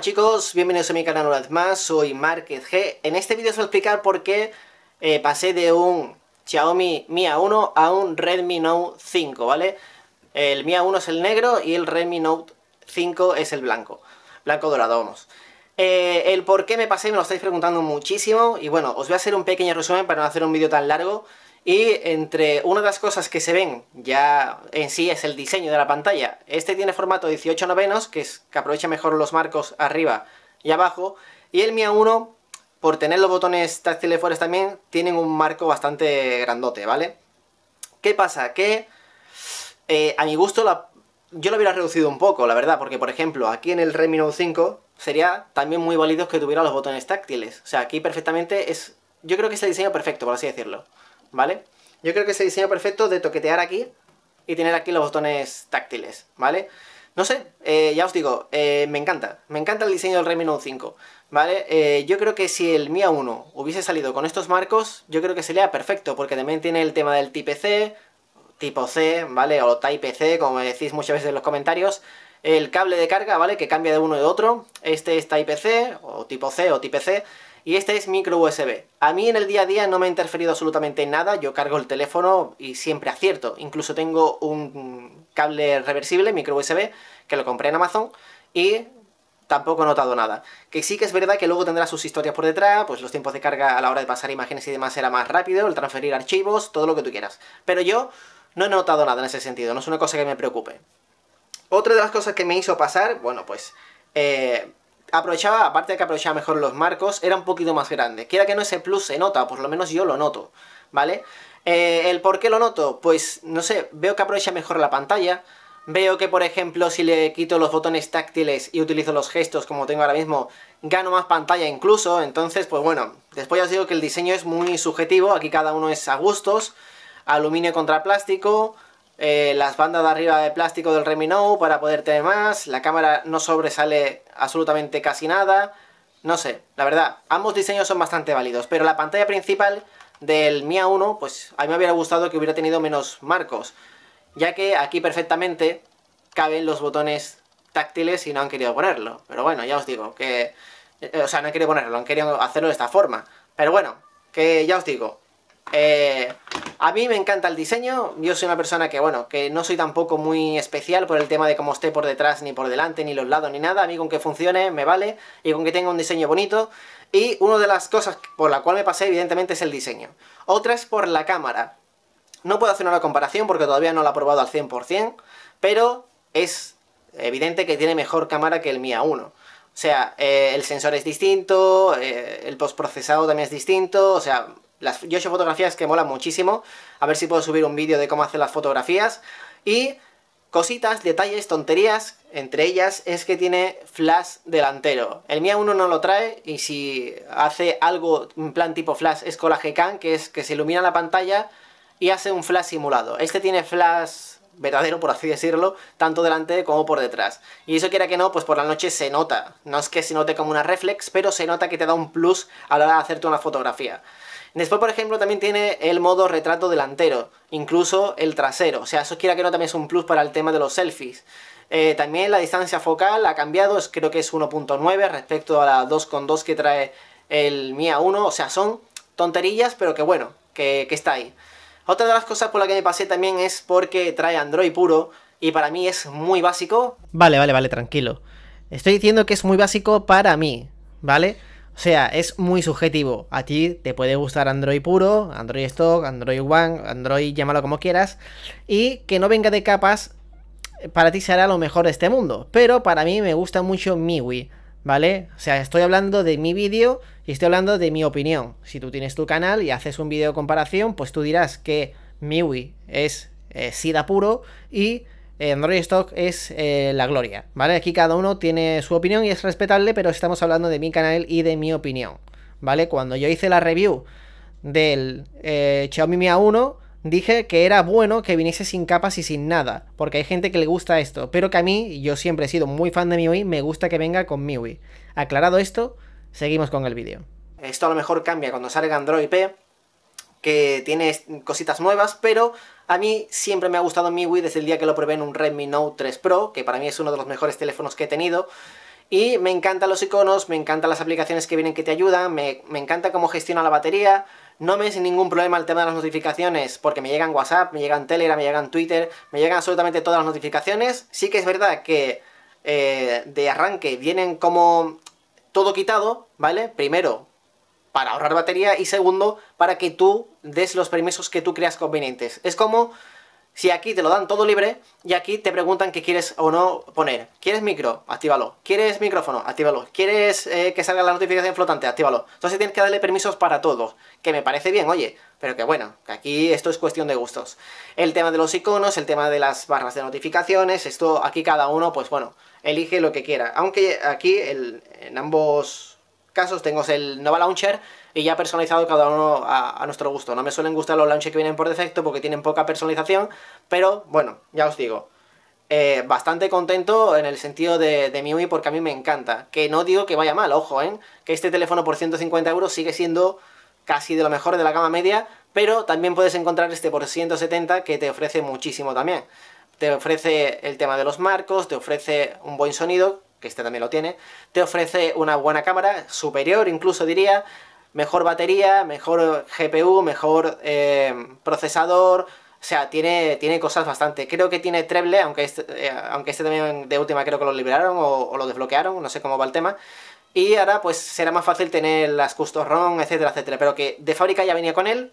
chicos, bienvenidos a mi canal una vez más, soy Márquez G. En este vídeo os voy a explicar por qué eh, pasé de un Xiaomi Mi A1 a un Redmi Note 5, ¿vale? El Mi A1 es el negro y el Redmi Note 5 es el blanco, blanco dorado, vamos. Eh, el por qué me pasé me lo estáis preguntando muchísimo y bueno, os voy a hacer un pequeño resumen para no hacer un vídeo tan largo. Y entre una de las cosas que se ven ya en sí es el diseño de la pantalla. Este tiene formato 18 novenos, que, es, que aprovecha mejor los marcos arriba y abajo. Y el Mia 1, por tener los botones táctiles fuera también, tienen un marco bastante grandote, ¿vale? ¿Qué pasa? Que eh, a mi gusto yo lo hubiera reducido un poco, la verdad, porque por ejemplo aquí en el Redmi Note 5 sería también muy válido que tuviera los botones táctiles. O sea, aquí perfectamente es... Yo creo que es el diseño perfecto, por así decirlo. ¿vale? Yo creo que es el diseño perfecto de toquetear aquí y tener aquí los botones táctiles, ¿vale? No sé, eh, ya os digo, eh, me encanta, me encanta el diseño del Redmi Note 5, ¿vale? Eh, yo creo que si el Mia 1 hubiese salido con estos marcos, yo creo que sería perfecto, porque también tiene el tema del Type C, tipo C, ¿vale? O Type C, como decís muchas veces en los comentarios, el cable de carga, ¿vale? Que cambia de uno y de otro, este es Type C, o tipo C, o Type C, y este es micro USB. A mí en el día a día no me ha interferido absolutamente en nada, yo cargo el teléfono y siempre acierto. Incluso tengo un cable reversible, micro USB, que lo compré en Amazon y tampoco he notado nada. Que sí que es verdad que luego tendrá sus historias por detrás, pues los tiempos de carga a la hora de pasar imágenes y demás era más rápido, el transferir archivos, todo lo que tú quieras. Pero yo no he notado nada en ese sentido, no es una cosa que me preocupe. Otra de las cosas que me hizo pasar, bueno, pues eh, aprovechaba, aparte de que aprovechaba mejor los marcos, era un poquito más grande. Quiera que no ese plus se nota, por lo menos yo lo noto, ¿vale? Eh, ¿El por qué lo noto? Pues, no sé, veo que aprovecha mejor la pantalla, veo que, por ejemplo, si le quito los botones táctiles y utilizo los gestos como tengo ahora mismo, gano más pantalla incluso, entonces, pues bueno, después ya os digo que el diseño es muy subjetivo, aquí cada uno es a gustos, aluminio contra plástico... Eh, las bandas de arriba de plástico del Remino para poder tener más, la cámara no sobresale absolutamente casi nada, no sé, la verdad, ambos diseños son bastante válidos, pero la pantalla principal del Mia 1, pues a mí me hubiera gustado que hubiera tenido menos marcos, ya que aquí perfectamente caben los botones táctiles y no han querido ponerlo, pero bueno, ya os digo, que... Eh, o sea, no han querido ponerlo, han querido hacerlo de esta forma. Pero bueno, que ya os digo, eh, a mí me encanta el diseño, yo soy una persona que, bueno, que no soy tampoco muy especial por el tema de cómo esté por detrás, ni por delante, ni los lados, ni nada. A mí con que funcione me vale y con que tenga un diseño bonito. Y una de las cosas por la cual me pasé, evidentemente, es el diseño. Otra es por la cámara. No puedo hacer una comparación porque todavía no la he probado al 100%, pero es evidente que tiene mejor cámara que el Mia 1. O sea, eh, el sensor es distinto, eh, el postprocesado también es distinto, o sea, las, yo he hecho fotografías que mola muchísimo. A ver si puedo subir un vídeo de cómo hacer las fotografías. Y cositas, detalles, tonterías. Entre ellas es que tiene flash delantero. El mía 1 no lo trae y si hace algo en plan tipo flash es con la que es que se ilumina la pantalla y hace un flash simulado. Este tiene flash verdadero, por así decirlo, tanto delante como por detrás. Y eso quiera que no, pues por la noche se nota. No es que se note como una reflex, pero se nota que te da un plus a la hora de hacerte una fotografía. Después, por ejemplo, también tiene el modo retrato delantero, incluso el trasero. O sea, eso quiera que no también es un plus para el tema de los selfies. Eh, también la distancia focal ha cambiado, creo que es 1.9 respecto a la 2.2 que trae el Mia 1. O sea, son tonterillas, pero que bueno, que, que está ahí. Otra de las cosas por la que me pasé también es porque trae Android puro y para mí es muy básico. Vale, vale, vale, tranquilo. Estoy diciendo que es muy básico para mí, ¿vale? O sea, es muy subjetivo. A ti te puede gustar Android puro, Android Stock, Android One, Android llámalo como quieras. Y que no venga de capas, para ti será lo mejor de este mundo. Pero para mí me gusta mucho MIUI, ¿vale? O sea, estoy hablando de mi vídeo y estoy hablando de mi opinión. Si tú tienes tu canal y haces un vídeo de comparación, pues tú dirás que MIUI es eh, SIDA puro y eh, Android Stock es eh, la gloria, ¿vale? Aquí cada uno tiene su opinión y es respetable, pero estamos hablando de mi canal y de mi opinión, ¿vale? Cuando yo hice la review del eh, Xiaomi Mi A1, dije que era bueno que viniese sin capas y sin nada, porque hay gente que le gusta esto, pero que a mí, yo siempre he sido muy fan de MIUI, me gusta que venga con MIUI. Aclarado esto, seguimos con el vídeo. Esto a lo mejor cambia cuando salga Android P, que tiene cositas nuevas, pero a mí siempre me ha gustado MIUI desde el día que lo probé en un Redmi Note 3 Pro, que para mí es uno de los mejores teléfonos que he tenido. Y me encantan los iconos, me encantan las aplicaciones que vienen que te ayudan, me, encanta cómo gestiona la batería, no me es ningún problema el tema de las notificaciones, porque me llegan WhatsApp, me llegan Telegram, me llegan Twitter, me llegan absolutamente todas las notificaciones. Sí que es verdad que eh, de arranque vienen como todo quitado, ¿vale? Primero, para ahorrar batería y segundo, para que tú des los permisos que tú creas convenientes. Es como si aquí te lo dan todo libre y aquí te preguntan qué quieres o no poner. ¿Quieres micro? Actívalo. ¿Quieres micrófono? Actívalo. ¿Quieres eh, que salga la notificación flotante? Actívalo. Entonces tienes que darle permisos para todo, que me parece bien, oye, pero que bueno, que aquí esto es cuestión de gustos. El tema de los iconos, el tema de las barras de notificaciones, esto aquí cada uno, pues bueno, elige lo que quiera. Aunque aquí en ambos casos tengo el Nova Launcher y ya personalizado cada uno a, nuestro gusto. No me suelen gustar los launchers que vienen por defecto porque tienen poca personalización, pero bueno, ya os digo. Eh, bastante contento en el sentido de, mi MIUI porque a mí me encanta. Que no digo que vaya mal, ojo, ¿eh? Que este teléfono por 150 euros sigue siendo casi de lo mejor de la gama media, pero también puedes encontrar este por 170 que te ofrece muchísimo también. Te ofrece el tema de los marcos, te ofrece un buen sonido, que este también lo tiene, te ofrece una buena cámara, superior incluso diría, mejor batería, mejor eh, GPU, mejor eh, procesador, o sea, tiene, tiene cosas bastante. Creo que tiene treble, aunque este, eh, aunque este también de última creo que lo liberaron o, o, lo desbloquearon, no sé cómo va el tema. Y ahora pues será más fácil tener las custom ROM, etcétera, etcétera. Pero que de fábrica ya venía con él,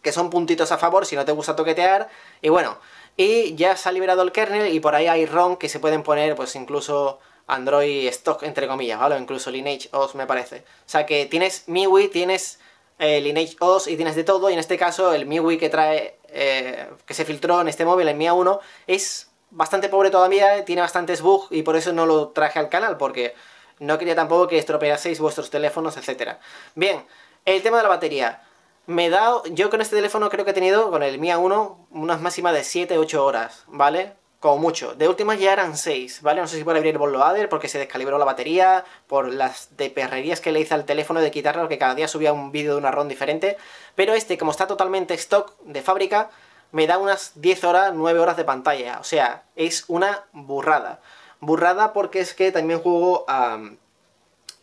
que son puntitos a favor si no te gusta toquetear. Y bueno, y ya se ha liberado el kernel y por ahí hay ROM que se pueden poner pues incluso Android stock, entre comillas, ¿vale? incluso Lineage OS, me parece. O sea que tienes MIUI, tienes eh, Lineage OS y tienes de todo. Y en este caso, el MIUI que trae, eh, que se filtró en este móvil, el MIA 1, es bastante pobre todavía, eh, tiene bastantes bugs y por eso no lo traje al canal, porque no quería tampoco que estropeaseis vuestros teléfonos, etcétera. Bien, el tema de la batería. Me he dado, yo con este teléfono creo que he tenido, con el MIA 1, unas máximas de 7-8 horas, ¿vale? como mucho. De última ya eran 6, ¿vale? No sé si por abrir el ADER porque se descalibró la batería, por las de perrerías que le hice al teléfono de quitarlo, que cada día subía un vídeo de una ROM diferente. Pero este, como está totalmente stock de fábrica, me da unas 10 horas, 9 horas de pantalla. O sea, es una burrada. Burrada porque es que también juego a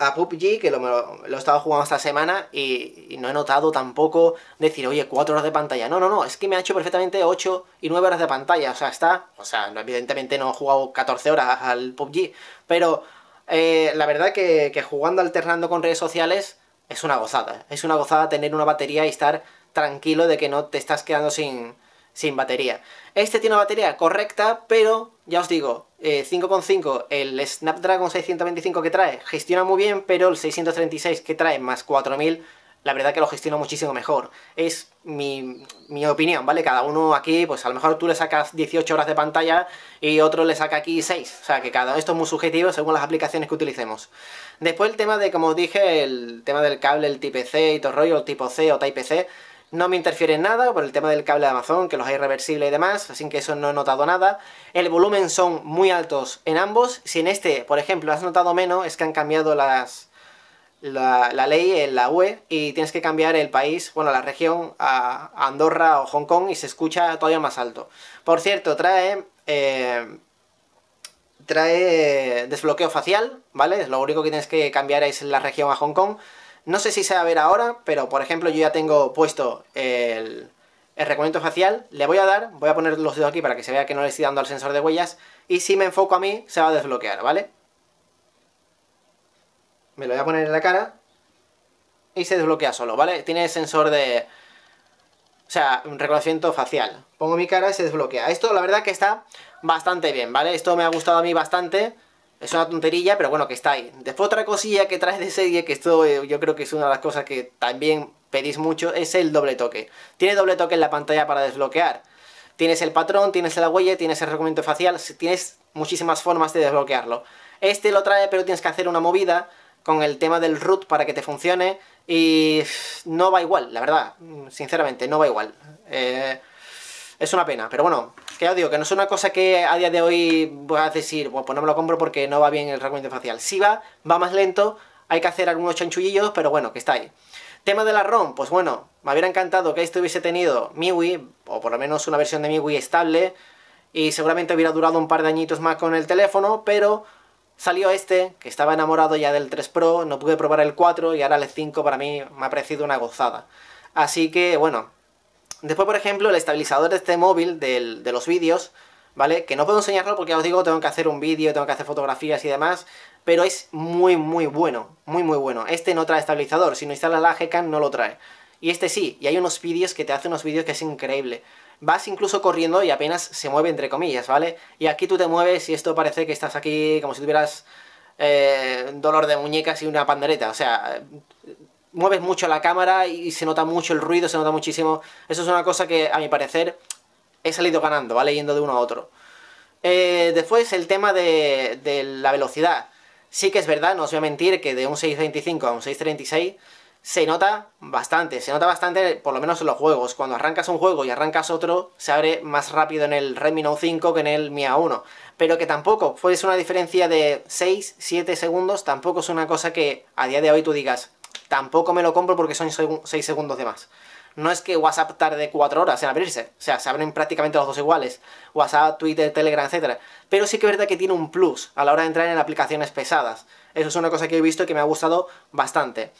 a PUBG, que lo, he estado jugando esta semana y, no he notado tampoco decir, oye, 4 horas de pantalla. No, no, no, es que me ha hecho perfectamente 8 y 9 horas de pantalla. O sea, está, o sea, evidentemente no he jugado 14 horas al PUBG, pero eh, la verdad que, que jugando alternando con redes sociales es una gozada. Es una gozada tener una batería y estar tranquilo de que no te estás quedando sin, sin batería. Este tiene una batería correcta, pero ya os digo, 5.5, eh, el Snapdragon 625 que trae gestiona muy bien, pero el 636 que trae más 4000, la verdad que lo gestiona muchísimo mejor. Es mi, mi, opinión, ¿vale? Cada uno aquí, pues a lo mejor tú le sacas 18 horas de pantalla y otro le saca aquí 6. O sea, que cada esto es muy subjetivo según las aplicaciones que utilicemos. Después el tema de, como os dije, el tema del cable, el tipo C y todo rollo, el tipo C o Type C no me interfiere en nada por el tema del cable de Amazon, que los hay reversible y demás, así que eso no he notado nada. El volumen son muy altos en ambos. Si en este, por ejemplo, has notado menos, es que han cambiado la, ley en la UE y tienes que cambiar el país, bueno, la región a, Andorra o Hong Kong y se escucha todavía más alto. Por cierto, trae... Eh, trae desbloqueo facial, ¿vale? Lo único que tienes que cambiar es la región a Hong Kong no sé si se va a ver ahora, pero por ejemplo yo ya tengo puesto el, el reconocimiento facial, le voy a dar, voy a poner los dedos aquí para que se vea que no le estoy dando al sensor de huellas, y si me enfoco a mí, se va a desbloquear, ¿vale? Me lo voy a poner en la cara, y se desbloquea solo, ¿vale? Tiene sensor de... O sea, un reconocimiento facial. Pongo mi cara y se desbloquea. Esto la verdad que está bastante bien, ¿vale? Esto me ha gustado a mí bastante. Es una tonterilla, pero bueno, que está ahí. Después otra cosilla que traes de serie, que esto eh, yo creo que es una de las cosas que también pedís mucho, es el doble toque. Tiene doble toque en la pantalla para desbloquear. Tienes el patrón, tienes la huella, tienes el reconocimiento facial, tienes muchísimas formas de desbloquearlo. Este lo trae, pero tienes que hacer una movida con el tema del root para que te funcione y no va igual, la verdad, sinceramente, no va igual. Eh, es una pena, pero bueno, que ya os digo, que no es una cosa que a día de hoy voy a decir, bueno, pues no me lo compro porque no va bien el rango facial. Si va, va más lento, hay que hacer algunos chanchullillos, pero bueno, que está ahí. Tema de la ROM, pues bueno, me hubiera encantado que esto hubiese tenido MIUI, o por lo menos una versión de MIUI estable, y seguramente hubiera durado un par de añitos más con el teléfono, pero salió este, que estaba enamorado ya del 3 Pro, no pude probar el 4 y ahora el 5 para mí me ha parecido una gozada. Así que bueno, Después, por ejemplo, el estabilizador de este móvil, de los vídeos, ¿vale? Que no puedo enseñarlo porque ya os digo, tengo que hacer un vídeo, tengo que hacer fotografías y demás, pero es muy, muy bueno, muy, muy bueno. Este no trae estabilizador, si no instala la Gcam no lo trae. Y este sí, y hay unos vídeos que te hace unos vídeos que es increíble. Vas incluso corriendo y apenas se mueve entre comillas, ¿vale? Y aquí tú te mueves y esto parece que estás aquí como si tuvieras eh, dolor de muñecas y una pandereta. O sea, mueves mucho la cámara y se nota mucho el ruido, se nota muchísimo. Eso es una cosa que, a mi parecer, he salido ganando, va leyendo de uno a otro. Eh, después, el tema de, la velocidad. Sí que es verdad, no os voy a mentir, que de un 6.25 a un 6.36 se nota bastante. Se nota bastante, por lo menos en los juegos. Cuando arrancas un juego y arrancas otro, se abre más rápido en el Redmi Note 5 que en el Mi A1. Pero que tampoco, pues una diferencia de 6, 7 segundos, tampoco es una cosa que a día de hoy tú digas, tampoco me lo compro porque son 6 segundos de más. No es que WhatsApp tarde 4 horas en abrirse, o sea, se abren prácticamente los dos iguales, WhatsApp, Twitter, Telegram, etc. Pero sí que es verdad que tiene un plus a la hora de entrar en aplicaciones pesadas. Eso es una cosa que he visto y que me ha gustado bastante.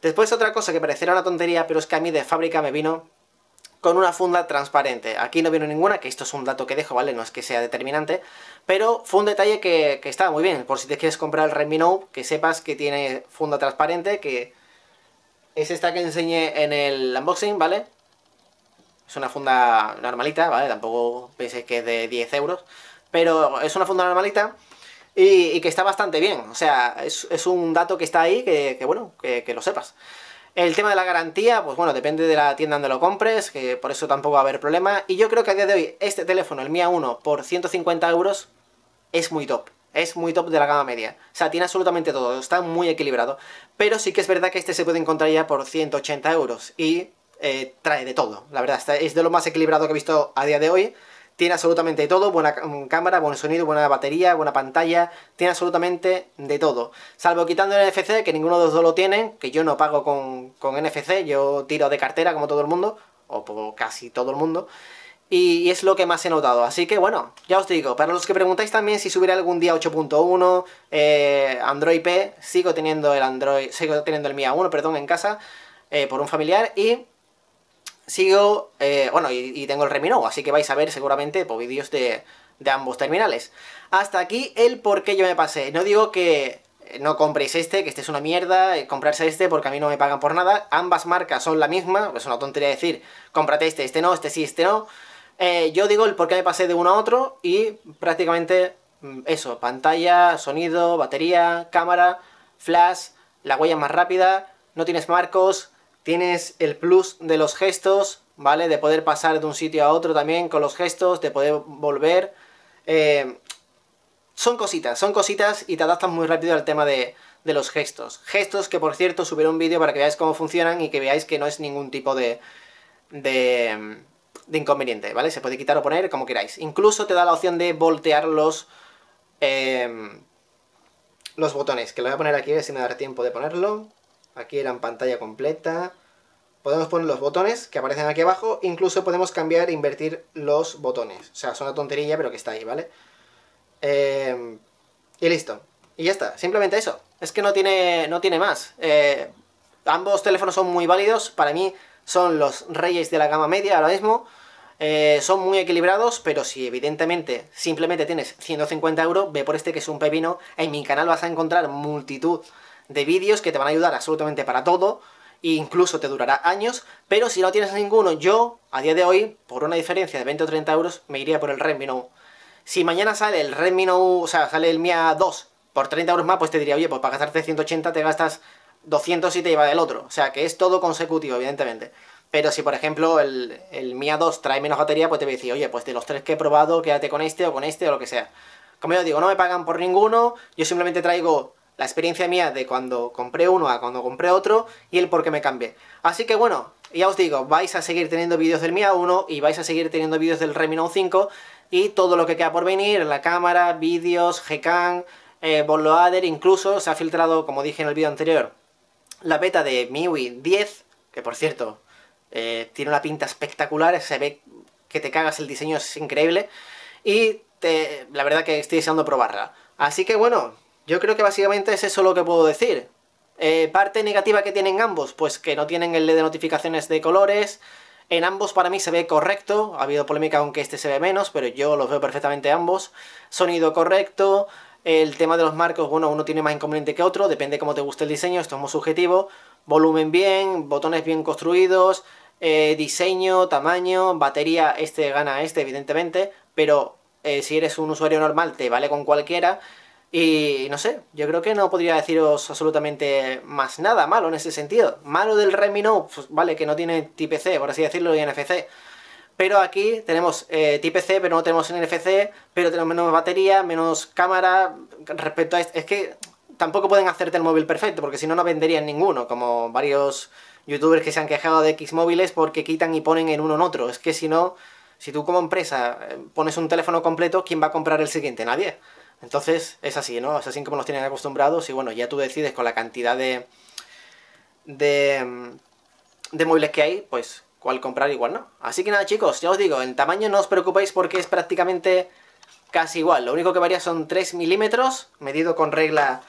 Después otra cosa que pareciera una tontería, pero es que a mí de fábrica me vino con una funda transparente. Aquí no vino ninguna, que esto es un dato que dejo, ¿vale? No es que sea determinante, pero fue un detalle que, que estaba muy bien. Por si te quieres comprar el Redmi Note, que sepas que tiene funda transparente, que es esta que enseñé en el unboxing, ¿vale? Es una funda normalita, ¿vale? Tampoco penséis que es de 10 euros, pero es una funda normalita y, que está bastante bien. O sea, es, un dato que está ahí que, bueno, que, que, lo sepas. El tema de la garantía, pues bueno, depende de la tienda donde lo compres, que por eso tampoco va a haber problema. Y yo creo que a día de hoy este teléfono, el Mia 1, por 150 euros, es muy top. Es muy top de la gama media. O sea, tiene absolutamente todo. Está muy equilibrado. Pero sí que es verdad que este se puede encontrar ya por 180 euros. Y eh, trae de todo. La verdad, es de lo más equilibrado que he visto a día de hoy. Tiene absolutamente todo. Buena mm, cámara, buen sonido, buena batería, buena pantalla. Tiene absolutamente de todo. Salvo quitando el NFC, que ninguno de los dos lo tienen. Que yo no pago con, NFC. Yo tiro de cartera como todo el mundo. O casi todo el mundo y, es lo que más he notado. Así que bueno, ya os digo, para los que preguntáis también si subiré algún día 8.1, eh, Android P, sigo teniendo el Android, sigo teniendo el MIA 1, perdón, en casa, eh, por un familiar, y sigo, eh, bueno, y, tengo el Remino. así que vais a ver seguramente por pues, vídeos de, de ambos terminales. Hasta aquí el por qué yo me pasé. No digo que no compréis este, que este es una mierda, comprarse este porque a mí no me pagan por nada. Ambas marcas son la misma, es una tontería decir, cómprate este, este no, este sí, este no. Eh, yo digo el por qué me pasé de uno a otro y prácticamente mm, eso, pantalla, sonido, batería, cámara, flash, la huella más rápida, no tienes marcos, tienes el plus de los gestos, ¿vale? De poder pasar de un sitio a otro también con los gestos, de poder volver. Eh, son cositas, son cositas y te adaptas muy rápido al tema de, de los gestos. Gestos que por cierto subiré un vídeo para que veáis cómo funcionan y que veáis que no es ningún tipo de... de de inconveniente, ¿vale? Se puede quitar o poner como queráis. Incluso te da la opción de voltear los, em, los botones, que lo voy a poner aquí, a ver si me da tiempo de ponerlo. Aquí era en pantalla completa. Podemos poner los botones que aparecen aquí abajo, incluso podemos cambiar e invertir los botones. O sea, es una tontería, pero que está ahí, ¿vale? Em, y listo. Y ya está, simplemente eso. Es que no tiene, no tiene más. Eh, ambos teléfonos son muy válidos. Para mí, son los reyes de la gama media ahora mismo. Eh, son muy equilibrados, pero si evidentemente simplemente tienes 150 euros, ve por este que es un pepino. En mi canal vas a encontrar multitud de vídeos que te van a ayudar absolutamente para todo. E incluso te durará años, pero si no tienes ninguno, yo, a día de hoy, por una diferencia de 20 o 30 euros, me iría por el Redmi Note. Si mañana sale el Redmi Note, o sea, sale el Mia 2 por 30 euros más, pues te diría, oye, pues para gastarte 180 te gastas 200 y te lleva del otro. O sea, que es todo consecutivo, evidentemente. Pero si, por ejemplo, el, el Mia 2 trae menos batería, pues te voy a decir, oye, pues de los tres que he probado, quédate con este o con este o lo que sea. Como yo digo, no me pagan por ninguno, yo simplemente traigo la experiencia mía de cuando compré uno a cuando compré otro y el por qué me cambié. Así que bueno, ya os digo, vais a seguir teniendo vídeos del Mia 1 y vais a seguir teniendo vídeos del Redmi Note 5 y todo lo que queda por venir, la cámara, vídeos, GKAN, eh, incluso se ha filtrado, como dije en el vídeo anterior, la beta de MIUI 10, que por cierto, eh, tiene una pinta espectacular, se ve que te cagas, el diseño es increíble, y la verdad que estoy deseando probarla. Así que bueno, yo creo que básicamente es eso lo que puedo decir. Eh, parte negativa que tienen ambos, pues que no tienen el LED de notificaciones de colores. En ambos para mí se ve correcto, ha habido polémica aunque este se ve menos, pero yo los veo perfectamente ambos. Sonido correcto, el tema de los marcos, bueno, uno tiene más inconveniente que otro, depende cómo te guste el diseño, esto es muy subjetivo. Volumen bien, botones bien construidos, eh, diseño, tamaño, batería, este gana este, evidentemente, pero eh, si eres un usuario normal te vale con cualquiera. Y no sé, yo creo que no podría deciros absolutamente más nada malo en ese sentido. Malo del Redmi Note, pues vale, que no tiene TPC por así decirlo, y NFC pero aquí tenemos eh, TPC, C, pero no tenemos NFC, pero tenemos menos batería, menos cámara, respecto a... es que tampoco pueden hacerte el móvil perfecto, porque si no, no venderían ninguno, como varios youtubers que se han quejado de X móviles porque quitan y ponen en uno en otro. Es que si no, si tú como empresa eh, pones un teléfono completo, ¿quién va a comprar el siguiente? Nadie. Entonces, es así, ¿no? Es así como nos tienen acostumbrados y bueno, ya tú decides con la cantidad de... de... Mm, de móviles que hay, pues cual comprar igual, no. Así que nada chicos, ya os digo, en tamaño no os preocupéis porque es prácticamente casi igual. Lo único que varía son 3 milímetros, medido con regla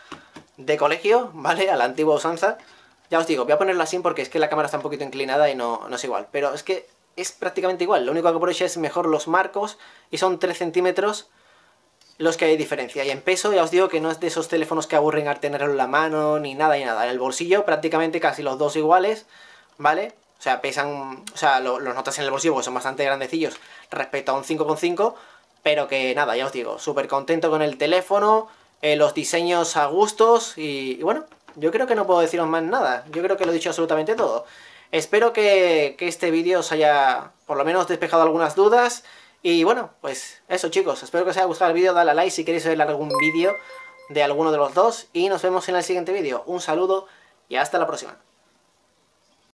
de colegio, ¿vale? A la antigua usanza. Ya os digo, voy a ponerlo así porque es que la cámara está un poquito inclinada y no, no es igual. Pero es que es prácticamente igual. Lo único que aprovecha es mejor los marcos y son 3 centímetros los que hay diferencia. Y en peso ya os digo que no es de esos teléfonos que aburren al tenerlo en la mano ni nada y nada. En el bolsillo prácticamente casi los dos iguales, ¿vale? O sea, pesan, o sea, los notas en el bolsillo son bastante grandecillos respecto a un 5.5, pero que nada, ya os digo, súper contento con el teléfono, eh, los diseños a gustos y, bueno, yo creo que no puedo deciros más nada, yo creo que lo he dicho absolutamente todo. Espero que, este vídeo os haya por lo menos despejado algunas dudas y bueno, pues eso chicos, espero que os haya gustado el vídeo, dale a like si queréis ver algún vídeo de alguno de los dos y nos vemos en el siguiente vídeo. Un saludo y hasta la próxima.